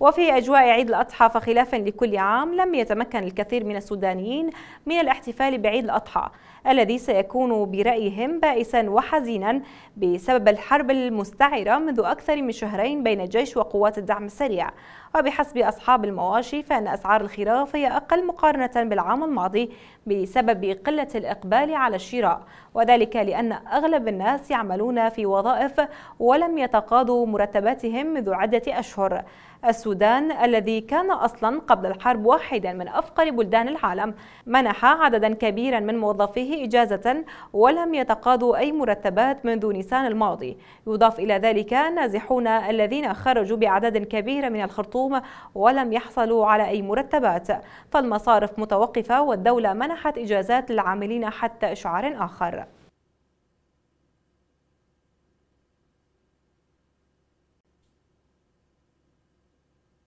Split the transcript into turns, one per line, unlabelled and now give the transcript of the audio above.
وفي أجواء عيد الأضحى فخلافا لكل عام لم يتمكن الكثير من السودانيين من الاحتفال بعيد الأضحى الذي سيكون برأيهم بائسا وحزينا بسبب الحرب المستعرة منذ أكثر من شهرين بين الجيش وقوات الدعم السريع وبحسب أصحاب المواشي فإن أسعار الخراف هي أقل مقارنة بالعام الماضي بسبب قلة الإقبال على الشراء وذلك لأن أغلب الناس يعملون في وظائف ولم يتقاضوا مرتباتهم منذ عدة أشهر السودان الذي كان أصلا قبل الحرب واحدا من أفقر بلدان العالم منح عددا كبيرا من موظفيه إجازة ولم يتقاضوا أي مرتبات منذ نيسان الماضي يضاف إلى ذلك نازحون الذين خرجوا بعدد كبير من الخرطوم ولم يحصلوا على أي مرتبات فالمصارف متوقفة والدولة منحت إجازات للعاملين حتى إشعار آخر